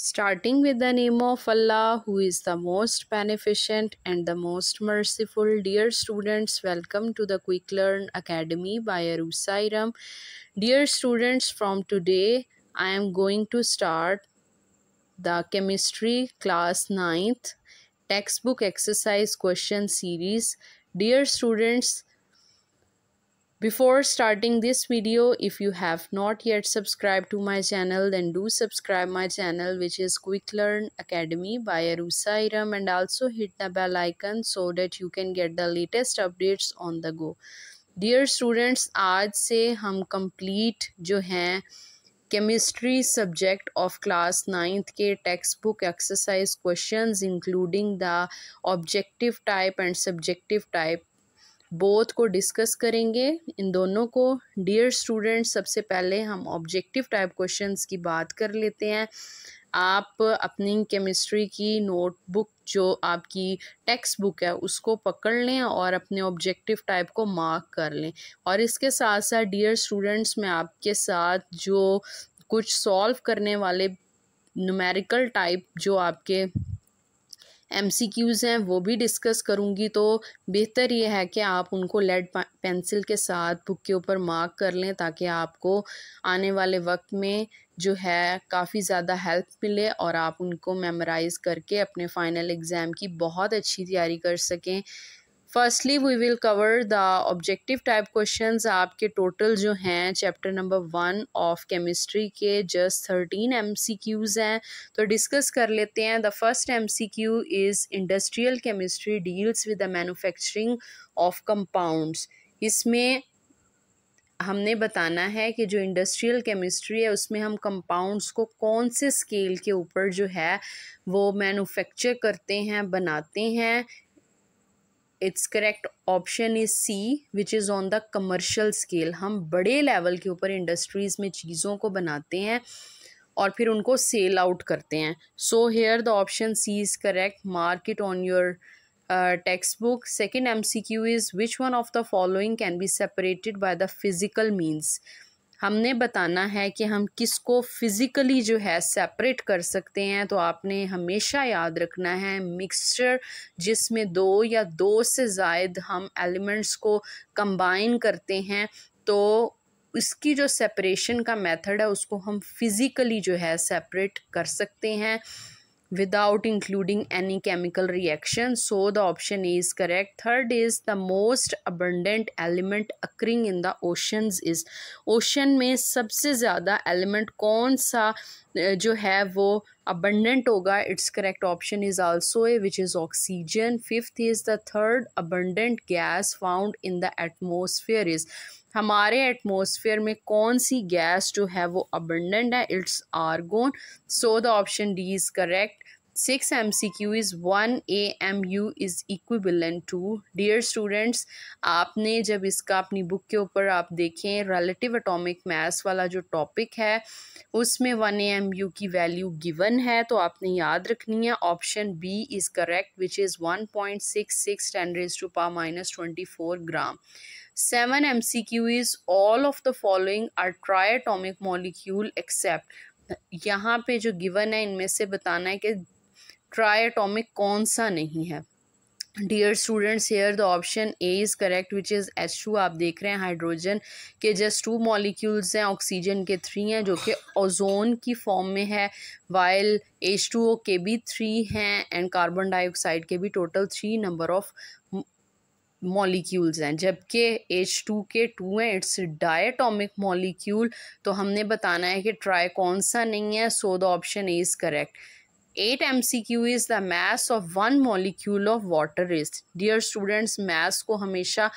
Starting with the name of Allah, who is the most beneficent and the most merciful. Dear students, welcome to the Quick Learn Academy by Arusairam. Dear students, from today I am going to start the chemistry class 9th textbook exercise question series. Dear students, before starting this video, if you have not yet subscribed to my channel, then do subscribe my channel which is Quick Learn Academy by Arusa Iram and also hit the bell icon so that you can get the latest updates on the go. Dear students, आज से हम complete जो हैं chemistry subject of class ninth के textbook exercise questions including the objective type and subjective type. Both को discuss करेंगे इन दोनों को डियर स्टूडेंट्स सबसे पहले हम ऑब्जेक्टिव टाइप क्वेश्चंस की बात कर लेते हैं आप अपनी केमिस्ट्री की नोटबुक जो आपकी टेक्स्ट बुक है उसको पकड़ लें और अपने ऑब्जेक्टिव टाइप को मार्क कर लें और इसके साथ साथ डियर स्टूडेंट्स मैं आपके साथ जो कुछ सॉल्व करने वाले न्यूमेरिकल टाइप जो आपके एमसीक्यूज़ हैं वो भी डिस्कस करूँगी तो बेहतर ये है कि आप उनको लेड पेंसिल के साथ बुक के ऊपर मार्क कर लें ताकि आपको आने वाले वक्त में जो है काफ़ी ज़्यादा हेल्प मिले और आप उनको मेमोराइज़ करके अपने फ़ाइनल एग्ज़ाम की बहुत अच्छी तैयारी कर सकें firstly we will cover the objective type question आपके टोटल जो हैं chapter number one of chemistry के just thirteen M C Qs हैं तो डिस्कस कर लेते हैं the first M C Q is industrial chemistry deals with the manufacturing of compounds इसमें हमने बताना है कि जो इंडस्ट्रियल केमिस्ट्री है उसमें हम कंपाउंड्स को कौन से स्केल के ऊपर जो है वो मैनुफैक्चर करते हैं बनाते हैं it's correct option is C which is on the commercial scale हम बड़े लेवल के ऊपर इंडस्ट्रीज़ में चीज़ों को बनाते हैं और फिर उनको सेल आउट करते हैं so here the option C is correct marked on your text book second M C Q is which one of the following can be separated by the physical means हमने बताना है कि हम किसको physically जो है सेपरेट कर सकते हैं तो आपने हमेशा याद रखना है मिक्सचर जिसमें दो या दो से ज़ायद हम एलिमेंट्स को कंबाइन करते हैं तो इसकी जो सेपरेशन का मेथड है उसको हम फिज़िकली जो है सेपरेट कर सकते हैं without including any chemical reaction so the option is correct third is the most abundant element occurring in the oceans is ocean में सबसे ज़्यादा element कौन सा जो है वो abundant होगा its correct option is also a which is oxygen fifth is the third abundant gas found in the atmosphere is हमारे एटमोसफेयर में कौन सी गैस जो है वो अबंडेंट है it's argon so the option D is correct six M C Q is one A M U is equivalent to dear students आपने जब इसका अपनी बुक के ऊपर आप देखें रिलेटिव अटोमिक मैथ वाला जो टॉपिक है उसमें वन ए एम यू की वैल्यू गिवन है तो आपने याद रखनी है option B is correct which is one point six six ten raise to power minus twenty four gram seven M C Q is all of the following are tri triatomic molecule except यहाँ पे जो given है इनमें से बताना है कि try triatomic कौन सा नहीं है dear students here the option A is correct which is H two आप देख रहे हैं हाइड्रोजन के जस्ट टू मॉलिक्यूल्स हैं ऑक्सीजन के थ्री हैं जो कि ओजोन की फॉर्म में है वाइल एच टू ओ के भी थ्री हैं एंड कार्बन डाइऑक्साइड के भी total three number of molecules हैं जबकि एच टू के टू हैं इट्स डायटोमिक मॉलिक्यूल तो हमने बताना है कि ट्राई कौन सा नहीं है so the option is correct eight M C Q is the mass of one molecule of water is dear students mass को हमेशा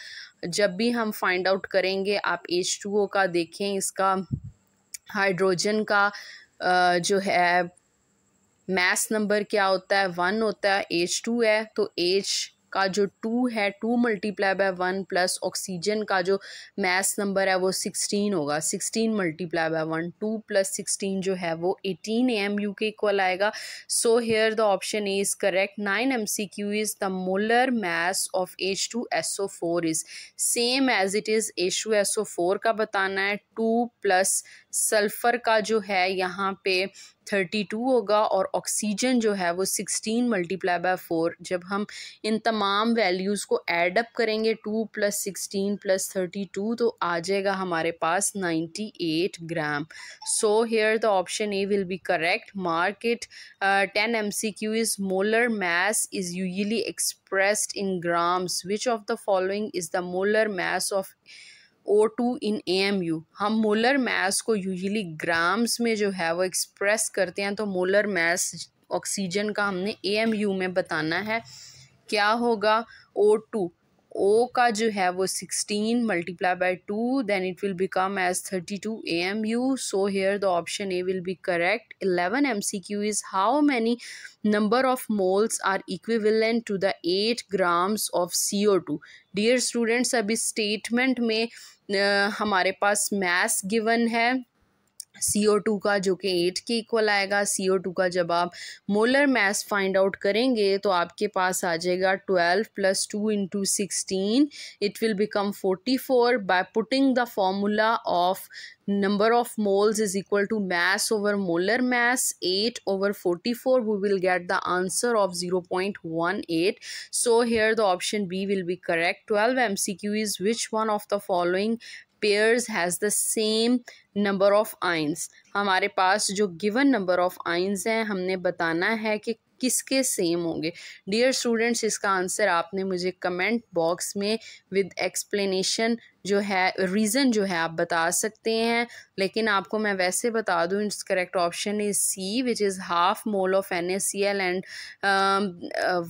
जब भी हम फाइंड आउट करेंगे आप एच टू ओ का देखें इसका हाइड्रोजन का जो है मैस नंबर क्या होता है वन होता है एच टू है तो एच का जो टू है two multiply by one plus oxygen का जो मैस नंबर है वो सिक्सटीन होगा sixteen multiply by one two plus sixteen जो है वो एटीन ए एम यू के इक्वल आएगा so here the option A is correct nine M C Q is the molar mass of H two S O four is same as it is H two S O four का बताना है two plus sulphur का जो है यहाँ पे thirty two होगा और ऑक्सीजन जो है वो सिक्सटीन मल्टीप्लाई बाय फोर जब हम इन तमाम वैल्यूज़ को एड अप करेंगे two plus sixteen plus thirty two तो आ जाएगा हमारे पास ninety eight gram so here the option A will be correct marked ten M C Q is molar mass is usually expressed in grams which of the following is the molar mass of O two in A M U हम molar mass को usually grams में जो है वो express करते हैं तो molar mass oxygen का हमने ए एम यू में बताना है क्या होगा ओ टू ओ का जो है वो sixteen multiply by two then it will become as thirty two A M U so here the option A will be correct eleven M C Q is how many moles are moles to the eight grams of C O two dear students अभी statement में हमारे पास math given है सी O to का जो कि eight के equal आएगा सी O to का जब आप मोलर मास फाइंड आउट करेंगे तो आपके पास आ जाएगा twelve plus two into sixteen it will become forty four by putting the formula of number of moles is equal to mass over molar mass eight over forty four we will get the answer of zero point one eight so here the option B will be correct twelve M C Q is which one of the following pairs has the same number of ions हमारे पास जो given number of ions हैं हमने बताना है कि किसके same होंगे dear students इसका आंसर आपने मुझे कमेंट बॉक्स में विद एक्सप्लेनेशन जो है रीज़न जो है आप बता सकते हैं लेकिन आपको मैं वैसे बता दूं it's correct option is C which is half mole of N S C L and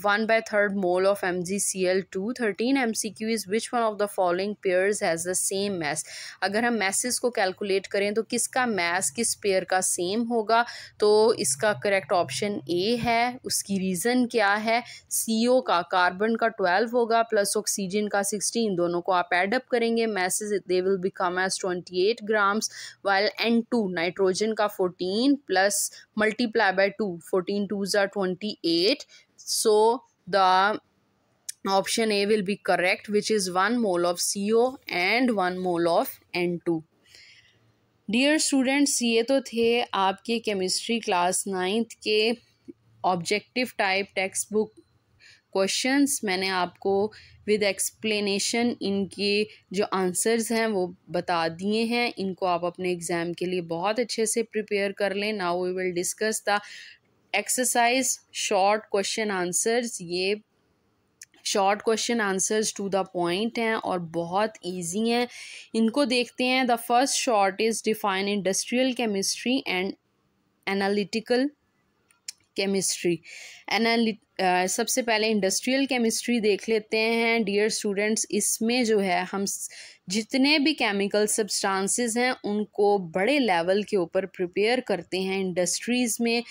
one by third mole of M G C L two thirteen M C Q is which one of the following pairs has the same mass अगर हम message को calculate करें तो किसका mess किस pair का same होगा तो इसका करेक्ट ऑप्शन ए है उसकी रीज़न क्या है सी ओ का कार्बन का ट्वेल्व होगा प्लस ऑक्सीजन का सिक्सटीन दोनों को आप एडअप करेंगे ये masses they will become as twenty eight grams while N two nitrogen का fourteen plus multiply by two fourteen two ज़ा twenty eight so the option A will be correct which is one mole of C O and one mole of N two dear students ये तो थे आपके chemistry class ninth के objective type text book questions मैंने आपको with explanation इनके जो answers हैं वो बता दिए हैं इनको आप अपने एग्ज़ाम के लिए बहुत अच्छे से प्रिपेयर कर लें now we will discuss the exercise short question answers ये short question answers to the point हैं और बहुत इजी हैं इनको देखते हैं the first short is define industrial chemistry and analytical chemistry एनालिट सबसे पहले इंडस्ट्रियल केमिस्ट्री देख लेते हैं डियर स्टूडेंट्स इसमें जो है हम जितने भी केमिकल सब्सटेंसेस हैं उनको बड़े लेवल के ऊपर प्रिपेयर करते हैं इंडस्ट्रीज़ में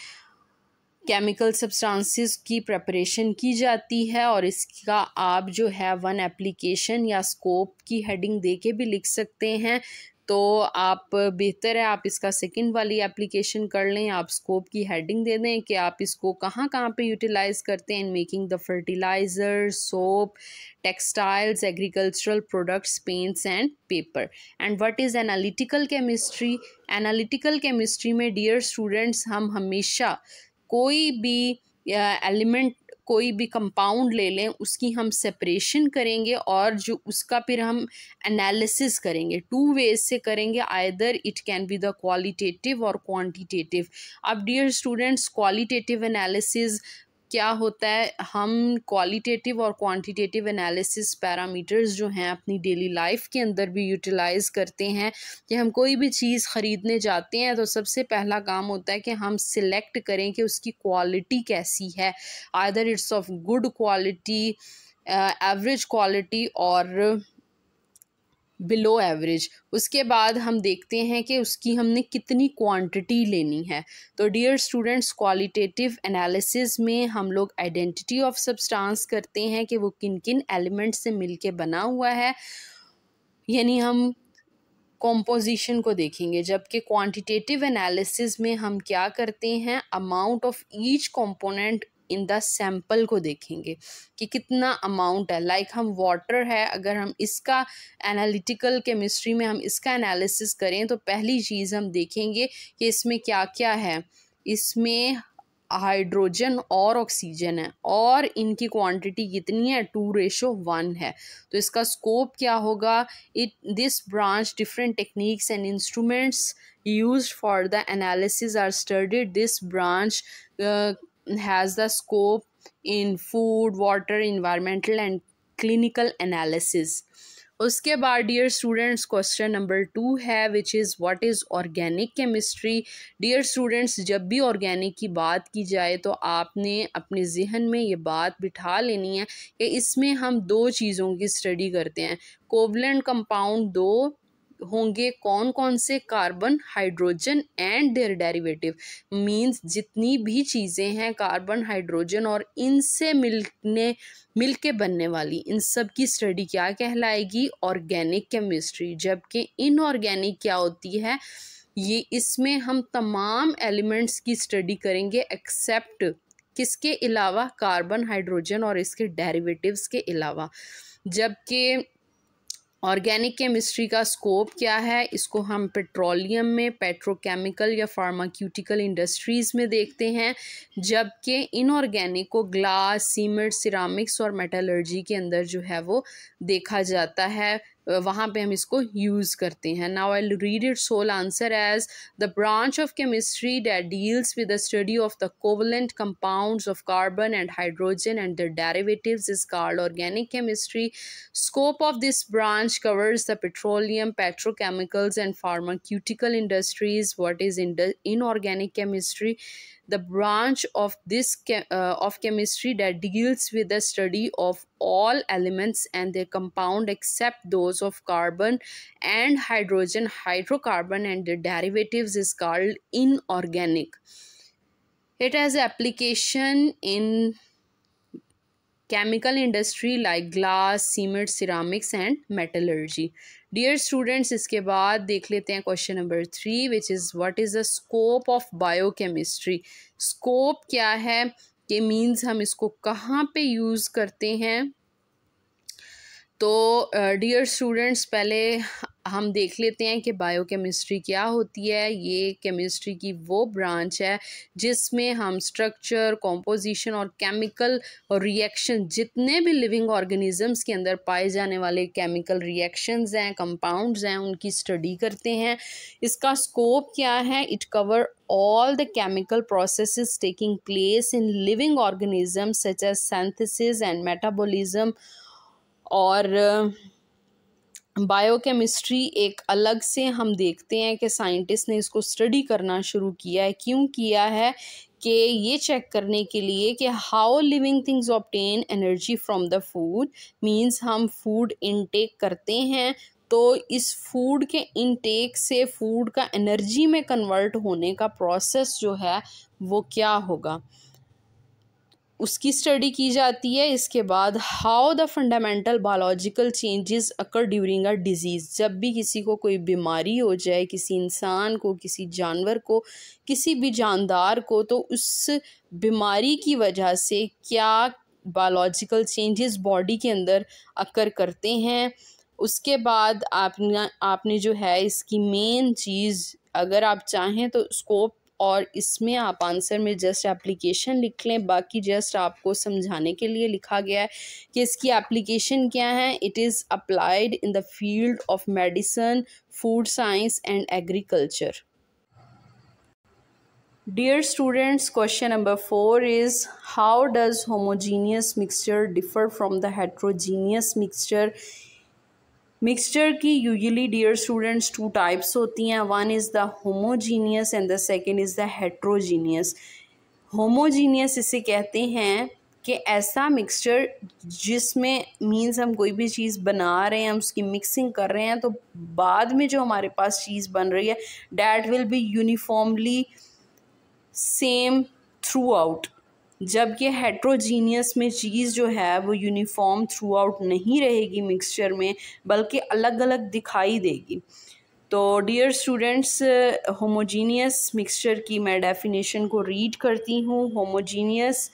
केमिकल सब्सटेंसेस की प्रेपरेशन की जाती है और इसका आप जो है वन एप्लीकेशन या स्कोप की हेडिंग दे के भी लिख सकते हैं तो आप बेहतर है आप इसका सेकंड वाली एप्लीकेशन कर लें आप स्कोप की हेडिंग दे दें कि आप इसको कहाँ कहाँ पे यूटिलाइज़ करते हैं in making the fertiliser soap textiles agricultural products paints and paper and what is analytical chemistry analytical chemistry में डियर स्टूडेंट्स हम हमेशा कोई भी एलिमेंट uh, कोई भी कंपाउंड ले लें उसकी हम सेपरेशन करेंगे और जो उसका फिर हम एनालिसिस करेंगे टू वेज से करेंगे either it can be the qualitative और क्वांटिटेटिव अब डियर स्टूडेंट्स क्वालिटेटिव एनालिसिस क्या होता है हम क्वालिटेटिव और क्वांटिटेटिव एनालिसिस पैरामीटर्स जो हैं अपनी डेली लाइफ के अंदर भी यूटिलाइज करते हैं कि हम कोई भी चीज़ ख़रीदने जाते हैं तो सबसे पहला काम होता है कि हम सिलेक्ट करें कि उसकी क्वालिटी कैसी है आदर it's of good quality average quality और बिलो एवरेज उसके बाद हम देखते हैं कि उसकी हमने कितनी क्वांटिटी लेनी है तो डियर स्टूडेंट्स क्वालिटेटिव एनालिसिस में हम लोग आइडेंटिटी ऑफ सब्सटेंस करते हैं कि वो किन किन एलिमेंट से मिलके बना हुआ है यानी हम कॉम्पोजिशन को देखेंगे जबकि क्वांटिटेटिव एनालिसिस में हम क्या करते हैं amount of each component in the sample को देखेंगे कि कितना अमाउंट है लाइक like हम वाटर है अगर हम इसका एनालिटिकल केमिस्ट्री में हम इसका एनालिसिस करें तो पहली चीज़ हम देखेंगे कि इसमें क्या क्या है इसमें हाइड्रोजन और ऑक्सीजन है और इनकी क्वांटिटी कितनी है टू रेशो वन है तो इसका स्कोप क्या होगा it this branch different techniques and instruments used for the analysis are studied this branch has the scope in food water environmental and clinical analysis उसके बाद dear students question number two है which is what is organic chemistry dear students जब भी organic की बात की जाए तो आपने अपने जहन में ये बात बिठा लेनी है कि इसमें हम दो चीज़ों की स्टडी करते हैं कोवलेंट कंपाउंड दो होंगे कौन कौन से carbon hydrogen and their derivative means जितनी भी चीज़ें हैं कार्बन हाइड्रोजन और इनसे मिलने मिल के बनने वाली इन सब की स्टडी क्या कहलाएगी ऑर्गेनिक केमिस्ट्री जबकि इनऑर्गेनिक क्या होती है ये इसमें हम तमाम एलिमेंट्स की स्टडी करेंगे एक्सेप्ट किसके अलावा कार्बन हाइड्रोजन और इसके डेरिवेटिव्स के अलावा जबकि ऑर्गेनिक केमिस्ट्री का स्कोप क्या है इसको हम पेट्रोलियम में पेट्रोकेमिकल या फार्माक्यूटिकल इंडस्ट्रीज़ में देखते हैं जबकि इनऑर्गेनिक को ग्लास सीमेंट सिरामिक्स और मेटलर्जी के अंदर जो है वो देखा जाता है वहाँ पे हम इसको यूज़ करते हैं now I read it whole answer as the branch of chemistry that deals with the study of the covalent compound of carbon and hydrogen and the derivative is called organic chemistry scope of this branch covers the petroleum petrochemicals and pharmaceutical industries what is inorganic chemistry the branch of this uh, of chemistry that deals with the study of all elements and their compound except those of carbon and hydrogen hydrocarbon and their derivatives is called inorganic it has application in chemical industry like glass cement ceramics and metallurgy dear students इसके बाद देख लेते हैं question number three which is what is the scope of biochemistry scope क्या है के means हम इसको कहाँ पे यूज़ करते हैं तो डियर uh, स्टूडेंट्स पहले हम देख लेते हैं कि बायोकेमिस्ट्री क्या होती है ये केमिस्ट्री की वो ब्रांच है जिसमें हम स्ट्रक्चर कॉम्पोजिशन और केमिकल और रिएक्शन जितने भी लिविंग ऑर्गेनिजम्स के अंदर पाए जाने वाले केमिकल रिएक्शंस हैं कंपाउंड्स हैं उनकी स्टडी करते हैं इसका स्कोप क्या है it cover all the chemical process taking place in living organisms such as synthesis and metabolism और uh, बायोकेमिस्ट्री एक अलग से हम देखते हैं कि साइंटिस्ट ने इसको स्टडी करना शुरू किया है क्यों किया है कि ये चेक करने के लिए कि how living things obtain energy from the food means हम फूड इनटेक करते हैं तो इस फूड के इनटेक से फूड का एनर्जी में कन्वर्ट होने का प्रोसेस जो है वो क्या होगा उसकी स्टडी की जाती है इसके बाद how the fundamental biological changes occur during a disease जब भी किसी को कोई बीमारी हो जाए किसी इंसान को किसी जानवर को किसी भी जानदार को तो उस बीमारी की वजह से क्या बायोलॉजिकल चेंजेस बॉडी के अंदर अकर करते हैं उसके बाद आपने आपने जो है इसकी मेन चीज़ अगर आप चाहें तो स्कोप और इसमें आप आंसर में जस्ट एप्लीकेशन लिख लें बाकी जस्ट आपको समझाने के लिए लिखा गया है कि इसकी एप्लीकेशन क्या है it is applied in the field of medicine food science and agriculture dear students question number four is how does homogeneous mixture differ from the heterogeneous mixture mixture की usually dear students two types होती हैं one is the homogeneous and the second is the heterogeneous homogeneous इसे कहते हैं कि ऐसा mixture जिसमें means हम कोई भी चीज़ बना रहे हैं हम उसकी मिक्सिंग कर रहे हैं तो बाद में जो हमारे पास चीज़ बन रही है that will be uniformly same throughout जब ये हेट्रोजीनियस में चीज़ जो है वो यूनिफॉर्म थ्रू आउट नहीं रहेगी मिक्सचर में बल्कि अलग अलग दिखाई देगी तो डियर स्टूडेंट्स होमोजीनियस मिक्सचर की मैं डेफिनेशन को रीड करती हूँ homogeneous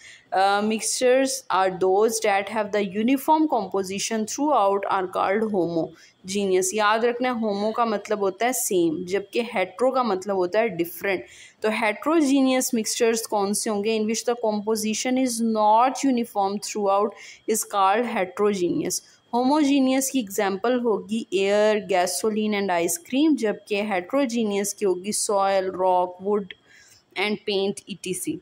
mixtures are those that have the uniform composition throughout are called homogeneous याद रखना होमो का मतलब होता है सेम जबकि हेट्रो का मतलब होता है डिफरेंट तो हेट्रोजीनियस मिक्सचर्स कौन से होंगे in which the composition is not uniform throughout is called heterogeneous homogeneous की एग्जाम्पल होगी एयर गैसोलिन एंड आइसक्रीम जबकि हेट्रोजीनियस की होगी soil rock wood and paint ETC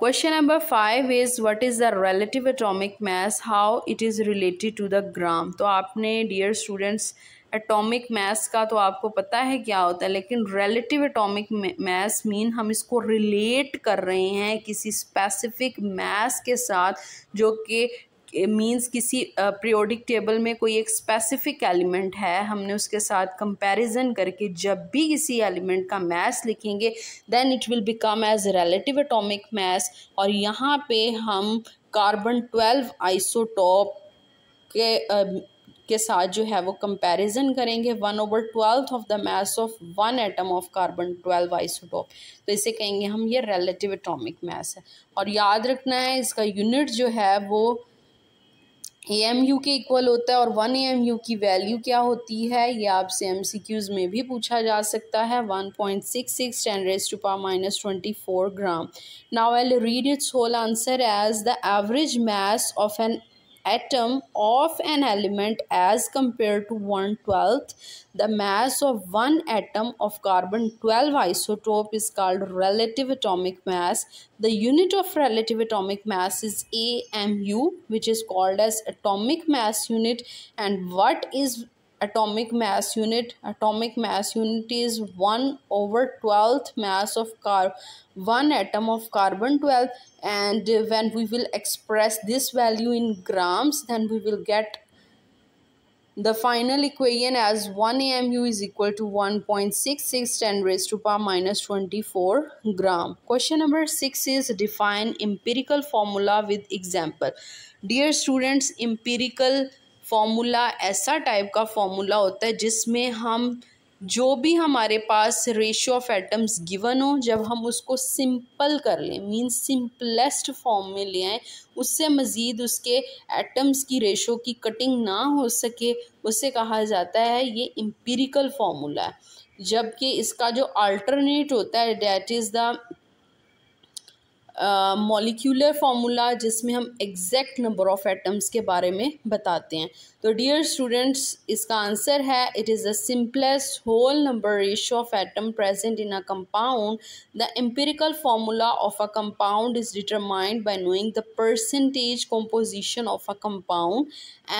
question number five is what is the relative atomic mass? How it is related to the gram तो आपने dear students atomic mass का तो आपको पता है क्या होता है लेकिन रिलेटिव एटॉमिक मास मीन हम इसको रिलेट कर रहे हैं किसी स्पेसिफिक मास के साथ जो कि मीन्स किसी पीरियोडिक टेबल में कोई एक स्पेसिफिक एलिमेंट है हमने उसके साथ कंपैरिजन करके जब भी किसी एलिमेंट का मास लिखेंगे then it will become as relative atomic mass और यहाँ पे हम कार्बन ट्वेल्व आइसोटॉप के के साथ जो है वो कंपैरिजन करेंगे one over twelfth of the mass of one atom of carbon twelve isotope तो इसे कहेंगे हम ये रिलेटिव एटॉमिक मास है और याद रखना है इसका यूनिट जो है वो ए एम यू के इक्वल होता है और वन ए एम यू की वैल्यू क्या होती है ये आपसे एम सी क्यूज़ में भी पूछा जा सकता है one point six six ten raise to power minus twenty four gram now I read its whole answer as the average mass of an atom of an element as compared to 1 12th. The mass of one atom of carbon 12 isotope is called relative atomic mass. The unit of relative atomic mass is AMU which is called as atomic mass unit and what is atomic mass unit atomic mass unit is 1 over 12th mass of car one atom of carbon 12 and when we will express this value in grams then we will get the final equation as 1 amu is equal to 1.66 10 raised to power minus 24 gram. Question number 6 is define empirical formula with example. Dear students, empirical formula ऐसा type का formula होता है जिसमें हम जो भी हमारे पास रेशियो ऑफ एटम्स गिवन हो जब हम उसको सिंपल कर लें मीन सिंपलेस्ट फॉर्म में ले आए उससे मज़ीद उसके एटम्स की रेशो की कटिंग ना हो सके उसे कहा जाता है ये इम्पीरिकल फॉर्मूला है जबकि इसका जो अल्टरनेट होता है that is the molecular uh, formula जिसमें हम एग्जैक्ट नंबर ऑफ़ एटम्स के बारे में बताते हैं तो डियर स्टूडेंट्स इसका आंसर है it is the simplest whole number ratio of atom present in a compound the empirical formula of a compound is determined by knowing the percentage composition of a compound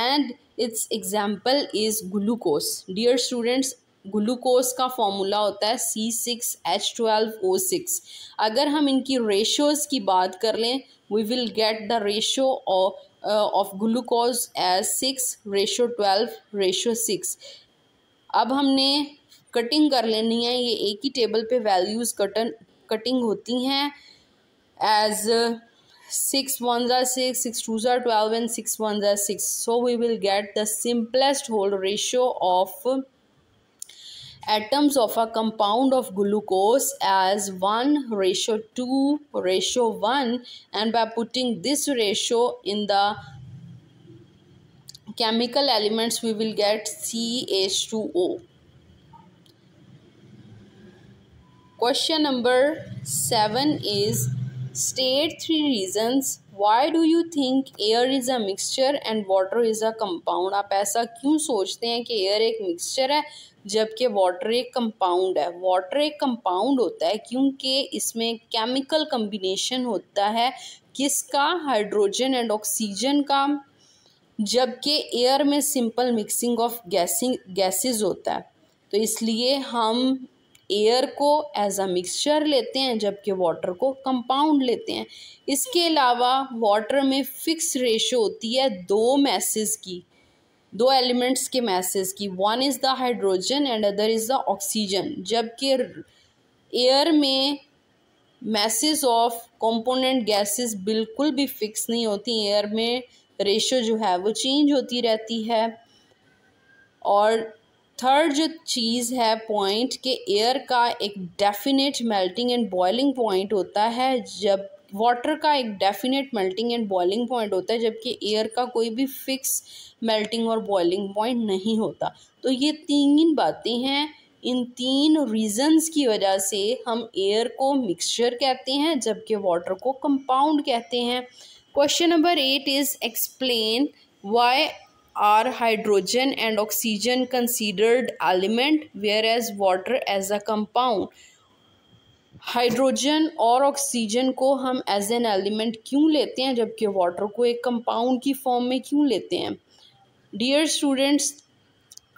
and its example is glucose dear students glucose का formula होता है C six H twelve O six अगर हम इनकी ratios की बात कर लें we will get the ratio of glucose as six ratio twelve ratio six अब हमने कटिंग कर लेनी है ये एक ही टेबल पे वैल्यूज़ कटन कटिंग होती हैं as six one are six six two are twelve and six one are six so we will get the simplest whole ratio of atoms of a compound of glucose as 1 ratio 2 ratio 1 and by putting this ratio in the chemical elements we will get CH2O. Question number 7 is state three reasons why do you think air is a mixture and water is a compound आप ऐसा क्यों सोचते हैं कि air एक mixture है जबकि water एक कंपाउंड है वाटर एक कंपाउंड होता है क्योंकि इसमें केमिकल कम्बिनेशन होता है किसका हाइड्रोजन एंड ऑक्सीजन का जबकि एयर में simple mixing of gassing gases होता है तो इसलिए हम एयर को एज अ मिक्सचर लेते हैं जबकि वाटर को कंपाउंड लेते हैं इसके अलावा वाटर में फिक्स रेशो होती है दो मैसेज की दो एलिमेंट्स के मैसेज की one is the hydrogen and other is the oxygen जबकि एयर में मैसेज ऑफ कंपोनेंट गैसेस बिल्कुल भी फिक्स नहीं होती एयर में रेशो जो है वो चेंज होती रहती है और थर्ड जो चीज़ है पॉइंट के एयर का एक definite melting and boiling point होता है जब वाटर का एक definite melting and boiling point होता है जबकि एयर का कोई भी फिक्स मेल्टिंग और बॉइलिंग पॉइंट नहीं होता तो ये तीन बातें हैं इन तीन रीजंस की वजह से हम एयर को मिक्सचर कहते हैं जबकि वाटर को कंपाउंड कहते हैं question number eight is explain why are hydrogen and oxygen considered element whereas water as a compound hydrogen और ऑक्सीजन को हम एज एन एलिमेंट क्यों लेते हैं जबकि वाटर को एक कंपाउंड की फॉर्म में क्यों लेते हैं डियर स्टूडेंट्स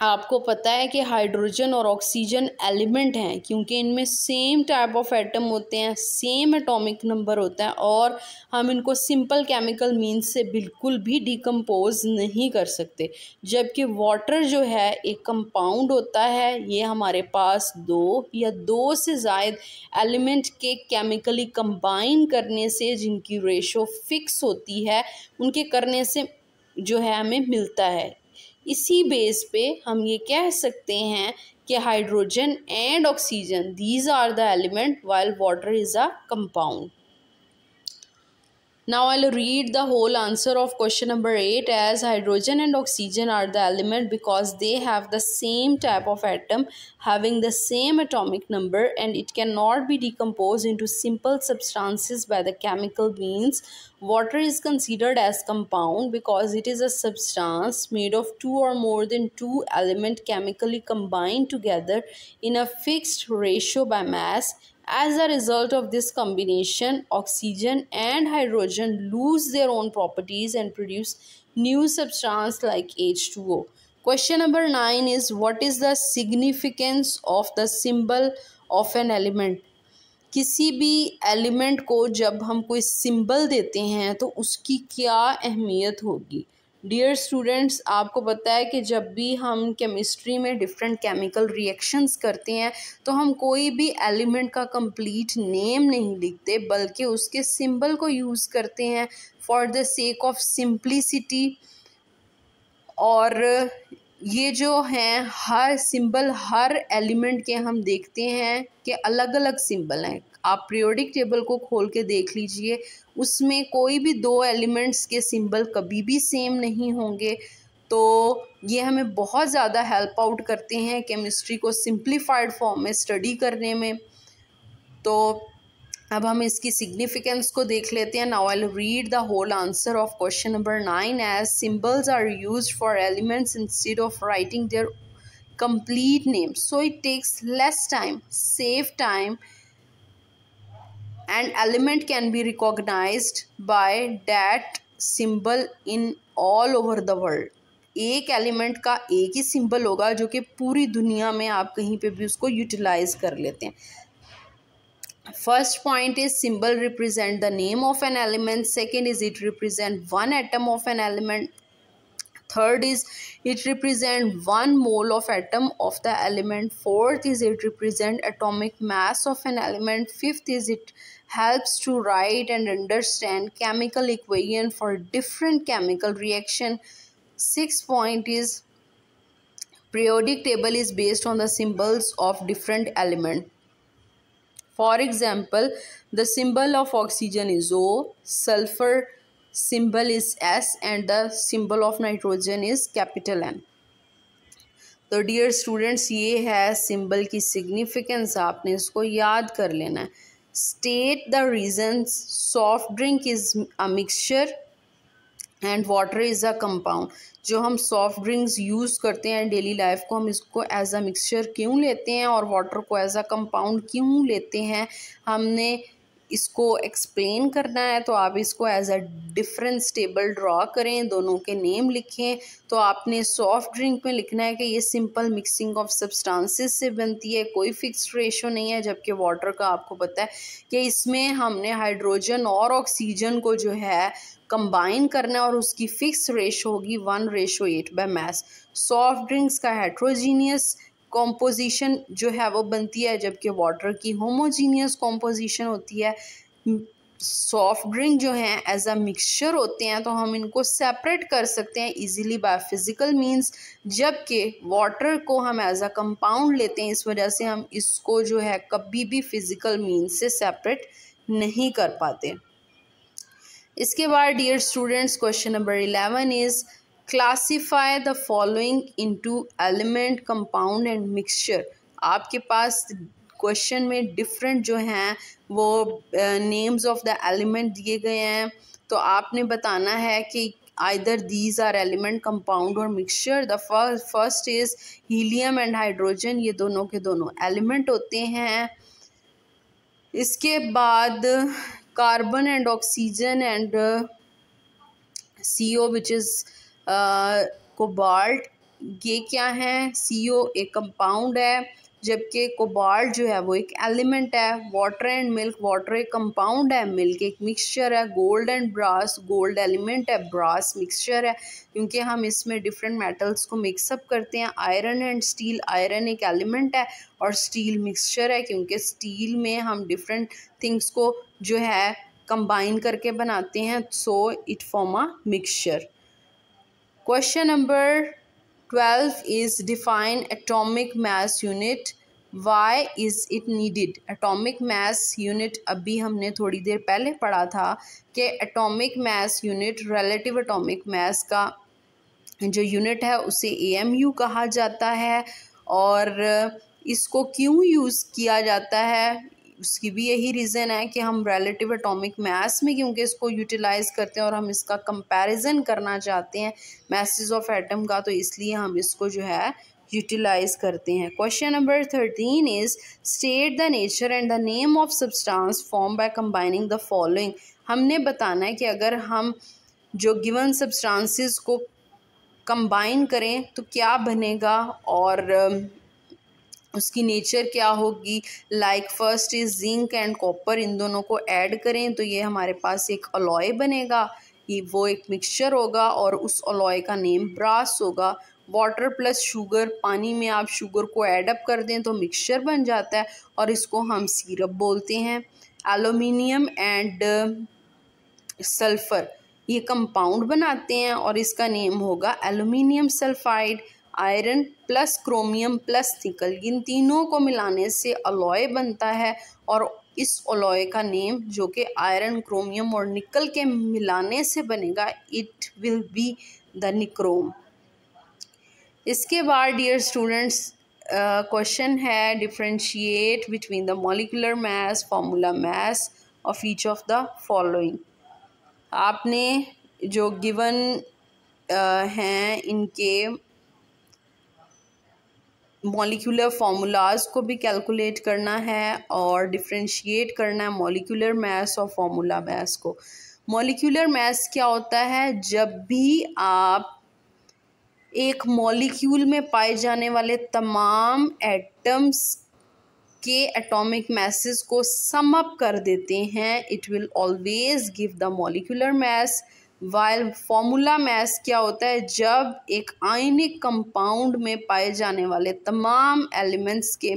आपको पता है कि हाइड्रोजन और ऑक्सीजन एलिमेंट हैं क्योंकि इनमें सेम टाइप ऑफ एटम होते हैं सेम एटॉमिक नंबर होता है और हम इनको सिंपल केमिकल मीन से बिल्कुल भी डिकम्पोज नहीं कर सकते जबकि वाटर जो है एक कंपाउंड होता है ये हमारे पास दो या दो से ज़ायद एलिमेंट के केमिकली कंबाइन करने से जिनकी रेशो फिक्स होती है उनके करने से जो है हमें मिलता है इसी बेस पे हम ये कह सकते हैं कि hydrogen and oxygen these are the element while water is a compound Now I'll read the whole answer of question number 8 as hydrogen and oxygen are the element because they have the same type of atom having the same atomic number and it cannot be decomposed into simple substances by the chemical means. Water is considered as compound because it is a substance made of two or more than two element chemically combined together in a fixed ratio by mass As a result of this combination, oxygen and hydrogen lose their own properties and produce new substance like H2O. Question number 9 is what is the significance of the symbol of an element? किसी भी element को जब हम कोई symbol देते हैं तो उसकी क्या अहमियत होगी डियर स्टूडेंट्स आपको पता है कि जब भी हम केमिस्ट्री में डिफरेंट केमिकल रिएक्शंस करते हैं तो हम कोई भी एलिमेंट का कंप्लीट नेम नहीं लिखते बल्कि उसके सिंबल को यूज़ करते हैं for the sake of simplicity और ये जो हैं हर सिंबल हर एलिमेंट के हम देखते हैं कि अलग अलग सिंबल हैं आप प्रियोडिक टेबल को खोल के देख लीजिए उसमें कोई भी दो एलिमेंट्स के सिंबल कभी भी सेम नहीं होंगे तो ये हमें बहुत ज़्यादा हेल्प आउट करते हैं केमिस्ट्री को सिंप्लीफाइड फॉर्म में स्टडी करने में तो अब हम इसकी सिग्निफिकेंस को देख लेते हैं now I read the whole answer of question number nine as symbols are use for elements instead of writing their complete name so it takes less time save time and element can be recognise by that symbol in all over the world एक element का एक ही symbol होगा जो कि पूरी दुनिया में आप कहीं पे भी उसको यूटिलाइज कर लेते हैं first point is symbol represent the name of an element second is it represent one atom of an element third is it represent one mole of atom of the element fourth is it represent atomic mass of an element fifth is it helps to write and understand chemical equation for different chemical reaction sixth point is periodic table is based on the symbols of different element for example the symbol of oxygen is o sulfur symbol is S and the symbol of nitrogen is capital N. तो dear students ये है symbol की significance आपने इसको याद कर लेना है state the reason soft drink is a mixture and water is a compound जो हम सॉफ्ट ड्रिंक्स यूज़ करते हैं डेली लाइफ को हम इसको एज अ मिक्सचर क्यों लेते हैं और वाटर को एज अ कंपाउंड क्यों लेते हैं हमने इसको एक्सप्लेन करना है तो आप इसको as a difference table draw करें दोनों के नेम लिखें तो आपने सॉफ्ट ड्रिंक में लिखना है कि ये सिंपल मिक्सिंग ऑफ सब्सटेंसेस से बनती है कोई फिक्स रेशो नहीं है जबकि वाटर का आपको पता है कि इसमें हमने हाइड्रोजन और ऑक्सीजन को जो है कंबाइन करना है और उसकी फ़िक्स रेशो होगी one ratio eight by mass soft drinks का हेट्रोजीनियस कॉम्पोजिशन जो है वो बनती है जबकि वाटर की होमोजीनियस कॉम्पोजिशन होती है सॉफ्ट ड्रिंक जो हैं एज अ मिक्सचर होते हैं तो हम इनको सेपरेट कर सकते हैं इजीली बाय फिज़िकल मींस जबकि वाटर को हम एज अ कंपाउंड लेते हैं इस वजह से हम इसको जो है कभी भी फिज़िकल मींस से सेपरेट नहीं कर पाते इसके बाद dear students question number eleven is classify the following into element compound and mixture आपके पास क्वेश्चन में डिफरेंट जो हैं वो नेम्स ऑफ द एलिमेंट दिए गए हैं तो आपने बताना है कि either these are element compound और mixture the first is helium and hydrogen ये दोनों के दोनों एलिमेंट होते हैं इसके बाद carbon and oxygen and C O which is cobalt ये क्या है सी ओ एक कंपाउंड है जबकि कोबाल्ट जो है वो एक एलिमेंट है वाटर एंड मिल्क वाटर एक कंपाउंड है मिल्क एक मिक्सचर है gold and brass gold element है ब्रास मिक्सचर है क्योंकि हम इसमें डिफरेंट मेटल्स को मिक्सअप करते हैं आयरन एंड स्टील आयरन एक एलिमेंट है और स्टील मिक्सचर है क्योंकि स्टील में हम डिफरेंट थिंग्स को जो है कंबाइन करके बनाते हैं so it form a mixture question number twelve is define atomic mass unit why is it needed atomic mass unit अभी हमने थोड़ी देर पहले पढ़ा था कि atomic mass unit relative atomic mass का जो यूनिट है उसे ए एम यू कहा जाता है और इसको क्यों यूज़ किया जाता है उसकी भी यही रीज़न है कि हम रिलेटिव एटॉमिक मैस में क्योंकि इसको यूटिलाइज़ करते हैं और हम इसका कंपैरिजन करना चाहते हैं मैसेज ऑफ एटम का तो इसलिए हम इसको जो है यूटिलाइज़ करते हैं question number thirteen is state the nature and the name of substance form by combining the following हमने बताना है कि अगर हम जो गिवन सब्सटेंसेस को कंबाइन करें तो क्या बनेगा और उसकी नेचर क्या होगी like first is zinc and copper इन दोनों को ऐड करें तो ये हमारे पास एक अलॉय बनेगा ये वो एक मिक्सचर होगा और उस अलॉय का नेम ब्रास होगा वाटर प्लस शुगर पानी में आप शुगर को ऐड अप कर दें तो मिक्सचर बन जाता है और इसको हम सीरप बोलते हैं एलुमिनियम एंड सल्फ़र ये कंपाउंड बनाते हैं और इसका नेम होगा aluminium sulphide iron plus chromium plus nickel इन तीनों को मिलाने से अलॉय बनता है और इस अलॉय का नेम जो कि आयरन क्रोमियम और निकल के मिलाने से बनेगा it will be the nichrome इसके बाद डियर स्टूडेंट्स क्वेश्चन है differentiate between the molecular math formula mass of each of the following आपने जो गिवन uh, हैं इनके मॉलिक्यूलर फार्मूलाज को भी कैलकुलेट करना है और डिफ्रेंशिएट करना है मॉलिक्यूलर मैस और फार्मूला मैस को मॉलिक्यूलर मैस क्या होता है जब भी आप एक मॉलिक्यूल में पाए जाने वाले तमाम एटम्स के एटॉमिक मैसेस को समअप कर देते हैं it will always give the molecular mass while formula mass क्या होता है जब एक आयनिक कंपाउंड में पाए जाने वाले तमाम एलिमेंट्स के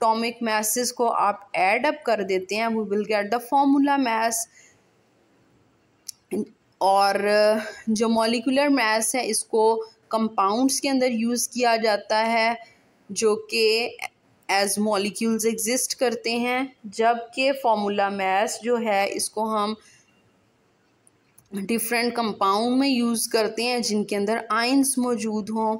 टॉमिक मैसेस को आप एडअप अप कर देते हैं we will get the formula mass और uh, जो मॉलिकुलर मैस है इसको कंपाउंड्स के अंदर यूज़ किया जाता है जो कि एज मॉलिक्यूल्स एग्जिस्ट करते हैं जबकि फॉर्मूला मैस जो है इसको हम डिफरेंट कंपाउंड में यूज़ करते हैं जिनके अंदर आइंस मौजूद हों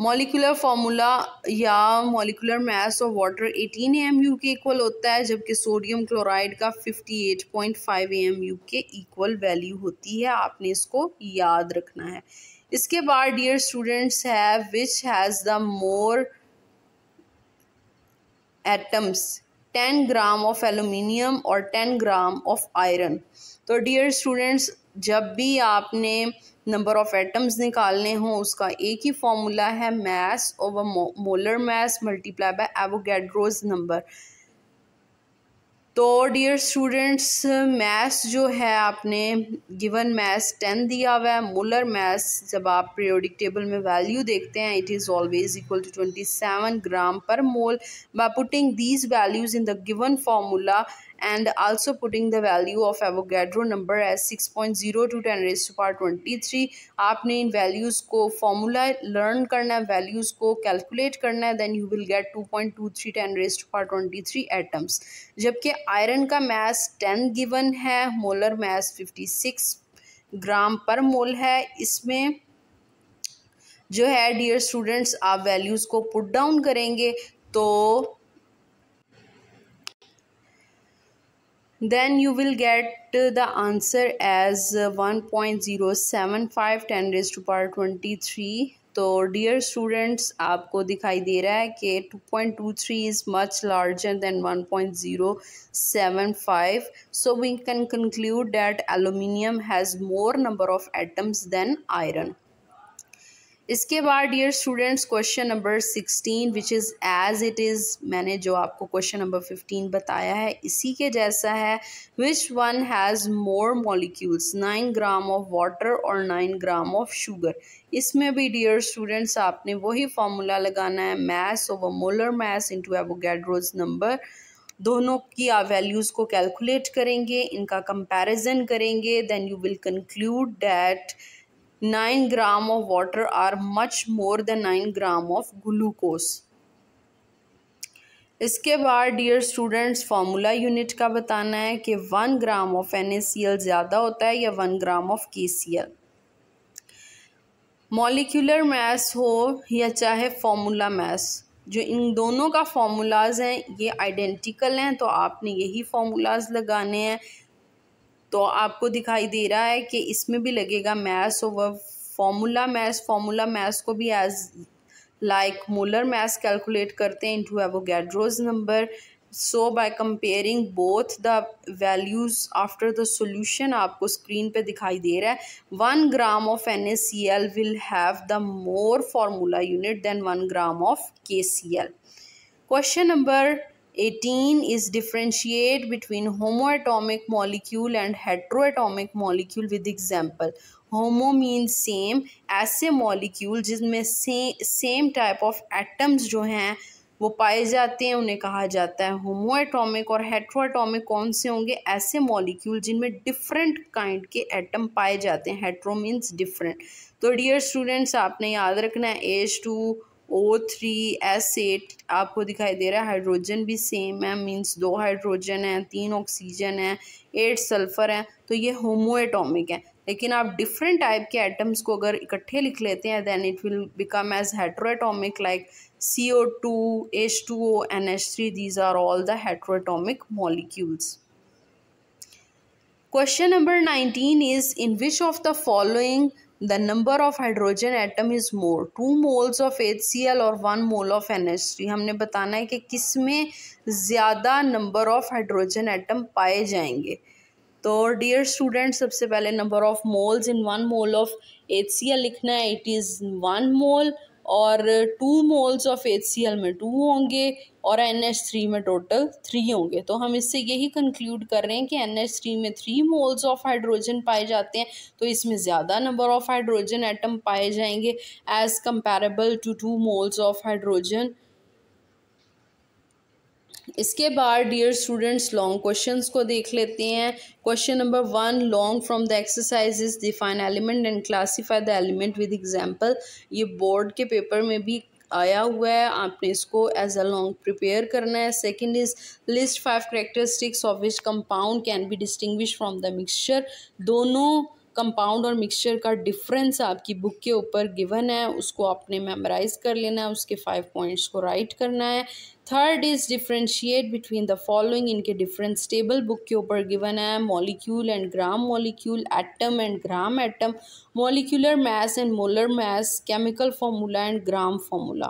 मॉलिकुलर फार्मूला या molecular mass of water 18 M U के इक्वल होता है जबकि सोडियम क्लोराइड का 58.5 एट यू के इक्वल वैल्यू होती है आपने इसको याद रखना है इसके बाद डियर स्टूडेंट्स है which has the more atoms 10 gram of aluminium और 10 ग्राम ऑफ आयरन तो डियर स्टूडेंट्स जब भी आपने नंबर ऑफ़ एटम्स निकालने हों उसका एक ही फार्मूला है mass over molar mass multiply by Avogadro's number तो डियर स्टूडेंट्स मैस जो है आपने गिवन मैस टेन दिया हुआ है मोलर मैस जब आप पीरियोडिक टेबल में वैल्यू देखते हैं it is always equal to twenty seven gram पर mole by putting these values in the given formula and also putting the value of Avogadro number as 6.0 to 10 raised to power 23 आपने इन values को formula learn करना है values को calculate करना है then you will get 2.23 10 raised to power 23 atoms जबकि iron का mass 10 given है molar mass 56 gram per mole है इसमें जो है डियर स्टूडेंट्स आप वैल्यूज़ को पुट डाउन करेंगे तो then you will get uh, the answer as uh, one point zero seven five ten raised to power 23 so dear students aapko dikhai de raha hai 2.23 is much larger than 1.075 so we can conclude that aluminium has more number of atoms than iron इसके बाद dear students question number sixteen which is as it is मैंने जो आपको question number fifteen बताया है इसी के जैसा है which one has more molecules nine gram of water और नाइन ग्राम ऑफ शुगर इसमें भी डियर स्टूडेंट्स आपने वही फार्मूला लगाना है mass over molar mass into Avogadro's number दोनों की आप वैल्यूज़ को कैलकुलेट करेंगे इनका कंपेरिजन करेंगे then you will conclude that nine gram of water are much more than nine gram of glucose इसके बाद डियर स्टूडेंट्स फार्मूला यूनिट का बताना है कि वन ग्राम ऑफ एन ज़्यादा होता है या वन ग्राम ऑफ के मॉलिक्यूलर मैस हो या चाहे फार्मूला मैस जो इन दोनों का फार्मूलाज हैं ये आइडेंटिकल हैं तो आपने यही फार्मूलाज लगाने हैं तो आपको दिखाई दे रहा है कि इसमें भी लगेगा mass over formula mass formula mass को भी as like molar mass calculate करते हैं into Avogadro's number so by comparing both the values after the solution आपको स्क्रीन पे दिखाई दे रहा है one gram of N will have the more formula unit than one gram of के question number eighteen is differentiate between homoatomic molecule and heteroatomic molecule with example homo mean same ऐसे molecule जिसमें से, same type of atoms जो हैं वो पाए जाते हैं उन्हें कहा जाता है होमो एटॉमिक और हेट्रोएटॉमिक कौन से होंगे ऐसे मॉलिक्यूल जिनमें डिफरेंट काइंड के एटम पाए जाते हैं हेट्रो मीन्स डिफरेंट तो डियर स्टूडेंट्स आपने याद रखना है as two O three S eight आपको दिखाई दे रहा है हाइड्रोजन भी सेम है मींस दो हाइड्रोजन है तीन ऑक्सीजन है एट सल्फ़र है तो ये होमो एटोमिक है लेकिन आप डिफरेंट टाइप के एटम्स को अगर इकट्ठे लिख लेते हैं then it will become as heteroatomic like C O two H two O N H three these are all the heteroatomic molecules question number nineteen is in which of the following the number of hydrogen atom is more two moles of HCl और one mole of NH3 हमने बताना है कि किस में ज़्यादा number of hydrogen atom पाए जाएंगे तो डियर स्टूडेंट सबसे पहले number of moles in one mole of H लिखना है इट इज़ वन मोल और टू मोल्स ऑफ एच में टू होंगे और एन एच थ्री में टोटल थ्री होंगे तो हम इससे यही कंक्लूड कर रहे हैं कि एन एच थ्री में थ्री मोल्स ऑफ हाइड्रोजन पाए जाते हैं तो इसमें ज़्यादा नंबर ऑफ हाइड्रोजन एटम पाए जाएंगे as comparable to two moles of hydrogen इसके बाद डियर स्टूडेंट्स लॉन्ग क्वेश्चंस को देख लेते हैं question number one long from the is define element and classify the element with example ये बोर्ड के पेपर में भी आया हुआ है आपने इसको एज अ लॉन्ग प्रिपेयर करना है second is list five characteristics of which compound can be distinguish from the mixture दोनों कंपाउंड और मिक्सचर का डिफरेंस आपकी बुक के ऊपर गिवन है उसको आपने मेमोराइज कर लेना है उसके फाइव पॉइंट्स को राइट करना है third is differentiate between the following इनके डिफरेंस टेबल बुक के ऊपर गिवन है molecule and gram molecule atom and gram atom molecular mass and molar mass chemical formula and gram formula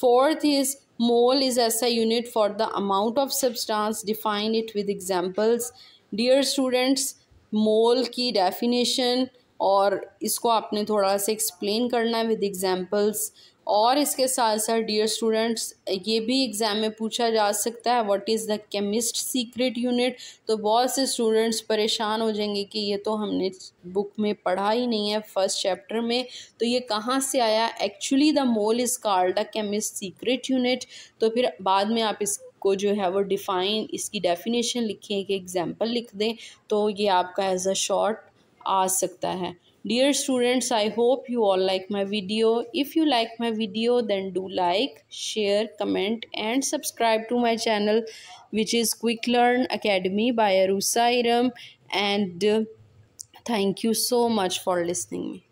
fourth is mole is ऐसा unit for the amount of substance define it with examples dear students mole की definition और इसको आपने थोड़ा सा explain करना है with examples और इसके साथ साथ डियर स्टूडेंट्स ये भी एग्ज़ाम में पूछा जा सकता है what is the chemist secret unit तो बहुत से स्टूडेंट्स परेशान हो जाएंगे कि ये तो हमने बुक में पढ़ा ही नहीं है फर्स्ट चैप्टर में तो ये कहाँ से आया actually the mole is called the chemist secret unit तो फिर बाद में आप इस को जो है वो डिफाइन इसकी डेफिनेशन लिखें एक एग्जाम्पल लिख दें तो ये आपका एज अ शॉर्ट आ सकता है dear students I hope you all like my video if you like my video then do like share comment and subscribe to my channel which is Quick Learn Academy by Arusa Iram and thank you so much for listening me